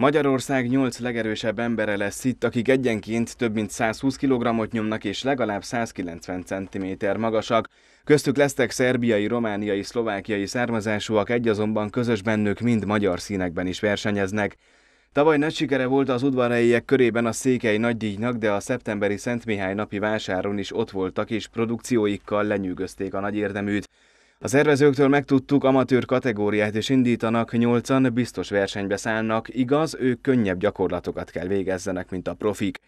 Magyarország 8 legerősebb embere lesz itt, akik egyenként több mint 120 kg nyomnak és legalább 190 cm magasak. Köztük lesztek szerbiai, romániai, szlovákiai származásúak, egy azonban közös bennük mind magyar színekben is versenyeznek. Tavaly nagy sikere volt az udvarhelyiek körében a székely nagydíjnak, de a szeptemberi Szent Mihály napi vásáron is ott voltak és produkcióikkal lenyűgözték a nagy érdeműt. A szervezőktől megtudtuk, amatőr kategóriát is indítanak, nyolcan biztos versenybe szállnak, igaz, ők könnyebb gyakorlatokat kell végezzenek, mint a profik.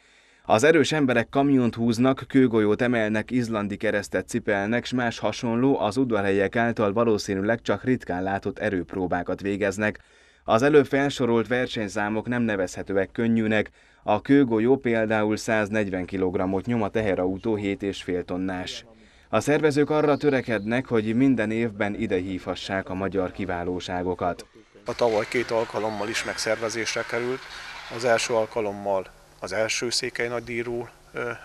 Az erős emberek kamiont húznak, kőgolyót emelnek, izlandi keresztet cipelnek, s más hasonló, az udvarhelyek által valószínűleg csak ritkán látott erőpróbákat végeznek. Az előbb felsorolt versenyszámok nem nevezhetőek könnyűnek, a kőgolyó például 140 kg-ot nyom, a teherautó 7,5 tonnás. A szervezők arra törekednek, hogy minden évben ide hívhassák a magyar kiválóságokat. A tavaly két alkalommal is megszervezésre került. Az első alkalommal az első Székely Nagydíjról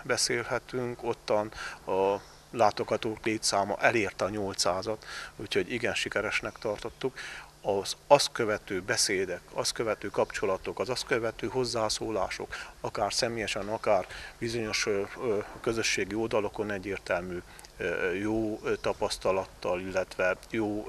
beszélhetünk, ottan a látogatók létszáma elérte a 800-at, úgyhogy igen sikeresnek tartottuk az azt követő beszédek, azt követő kapcsolatok, az azt követő hozzászólások, akár személyesen, akár bizonyos közösségi oldalokon egyértelmű jó tapasztalattal, illetve jó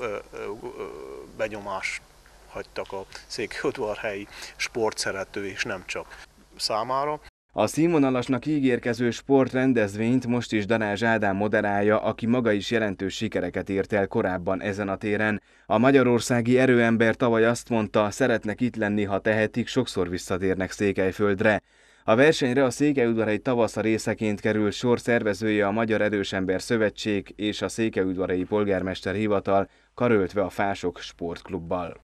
benyomást hagytak a székelyudvarhelyi sportszerető és nem csak számára. A színvonalasnak ígérkező sportrendezvényt most is Danázs Ádám moderálja, aki maga is jelentős sikereket ért el korábban ezen a téren. A magyarországi erőember tavaly azt mondta, szeretnek itt lenni, ha tehetik, sokszor visszatérnek Székelyföldre. A versenyre a Székelyudvarai tavasza részeként kerül sor szervezője a Magyar Erősember Szövetség és a Székelyudvarai Polgármester Hivatal, karöltve a Fások Sportklubbal.